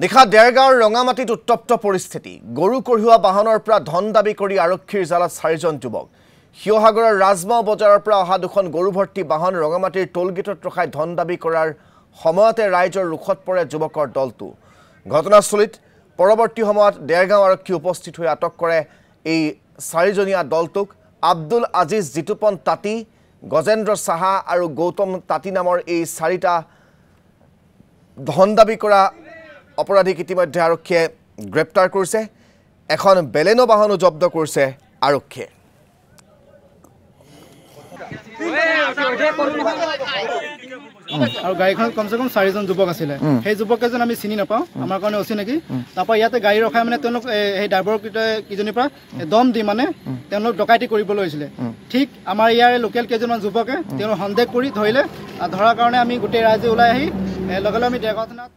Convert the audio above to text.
নিশা দেৰগাঁৱৰ ৰঙামাটিত উত্তপ্ত পৰিস্থিতি গৰু কঢ়িওৱা বাহনৰ পৰা ধন দাবী কৰি আৰক্ষীৰ জালত চাৰিজন যুৱক শিৱসাগৰৰ ৰাজমাও বজাৰৰ পৰা অহা দুখন গৰু ভৰ্তি বাহন ৰঙামাটিৰ টোলগেটত ৰখাই ধন দাবী কৰাৰ সময়তে ৰাইজৰ ৰোষত পৰে যুৱকৰ দলটো ঘটনাস্থলীত পৰৱৰ্তী সময়ত ডেৰগাঁও আৰক্ষী উপস্থিত হৈ আটক কৰে এই চাৰিজনীয়া দলটোক আব্দুল আজিজ জিতুপন তাঁতী গজেন্দ্ৰ চাহা আৰু গৌতম তাঁতী নামৰ এই চাৰিটা ধন দাবী কৰা অপরাধীক ইতিমধ্যে আরক্ষে গ্রেপ্তার করছে এখন বেলেনো বাহনও জব্দ করছে আরক্ষে আর গাড়ি কমসে কম চারিজন যুবক আসে সেই যুবক কেজন আমি চিনি নাপাও আমার কারণে অচিনাকি তারপর ইয়াতে গাড়ি রখায় মানে সেই ড্রাইভার কেজনের পর দম দি মানে ডকাইতি করবলে ঠিক আমার ইয়ার লোকাল কেজন যুবকে সন্দেহ করে ধরলে ধরার কারণে আমি গোটে রাইজে ওলাই আহি লগে আমি দেখাশোনা